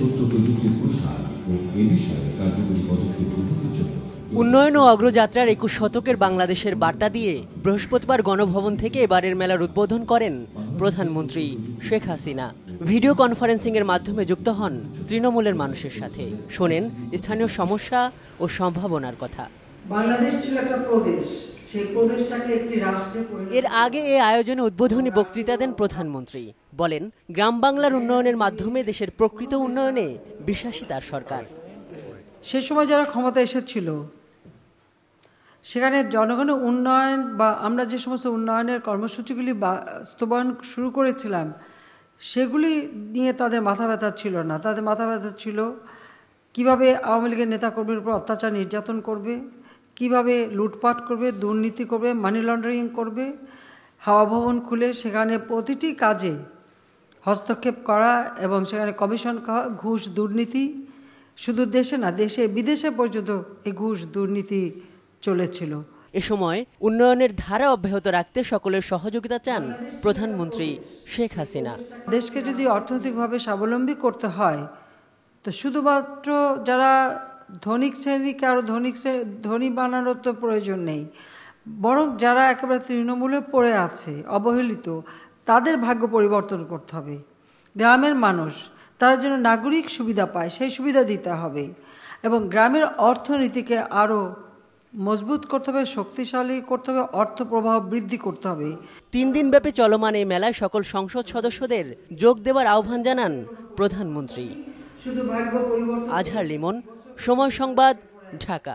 তথ্য প্রযুক্তির প্রসার ও এ বিষয়ে কার্যকরী পদক্ষেপ গ্রহণের জন্য উন্নয়ন ও অগ্রযাত্রার একুশ শতকের বাংলাদেশের বার্তা দিয়ে বৃহস্পতিবার গণভবন থেকে এবারের মেলার উদ্বোধন করেন প্রধানমন্ত্রী শেখ হাসিনা ভিডিও কনফারেন্সিং এর মাধ্যমে যুক্ত হন তৃণমূলের মানুষের সাথে শোনেন স্থানীয় সমস্যা ও সম্ভাবনার কথা বাংলাদেশ ছিল একটা প্রদেশ এর আগে এ আয়োজনে উদ্বোধনী বক্তৃতা দেন প্রধানমন্ত্রী বলেন গ্রাম বাংলার উন্নয়নের মাধ্যমে দেশের প্রকৃত উন্নয়নে বিশ্বাসী তার সরকার সে সময় যারা ক্ষমতা এসেছিল সেখানে জনগণের উন্নয়ন বা আমরা যে সমস্ত উন্নয়নের কর্মসূচিগুলি বাস্তবায়ন শুরু করেছিলাম সেগুলি নিয়ে তাদের মাথা ব্যথা ছিল না তাদের মাথা ব্যথা ছিল কীভাবে আওয়ামী লীগের নেতাকর্মীর উপর অত্যাচার নির্যাতন করবে কিভাবে লুটপাট করবে দুর্নীতি করবে মানি লন্ডারিং করবে হাওয়া ভবন খুলে সেখানে প্রতিটি কাজে হস্তক্ষেপ করা এবং সেখানে কমিশন ঘুষ দুর্নীতি শুধু দেশে না দেশে বিদেশে পর্যন্ত এই ঘুষ দুর্নীতি চলেছিল এ সময় উন্নয়নের ধারা অব্যাহত রাখতে সকলের সহযোগিতা চান প্রধানমন্ত্রী শেখ হাসিনা দেশকে যদি অর্থনৈতিকভাবে স্বাবলম্বী করতে হয় তো শুধুমাত্র যারা ধনিক শ্রেণীকে আরও ধনিক ধনী বানানোর তো প্রয়োজন নেই বরং যারা একেবারে তৃণমূলে পড়ে আছে অবহেলিত তাদের ভাগ্য পরিবর্তন করতে হবে গ্রামের মানুষ তারা যেন নাগরিক সুবিধা পায় সেই সুবিধা দিতে হবে এবং গ্রামের অর্থনীতিকে আরও মজবুত করতে হবে শক্তিশালী করতে হবে অর্থ প্রবাহ বৃদ্ধি করতে হবে তিন দিন ব্যাপী চলমান এই মেলায় সকল সংসদ সদস্যদের যোগ দেওয়ার আহ্বান জানান প্রধানমন্ত্রী আজহার লিমন সময় সংবাদ ঢাকা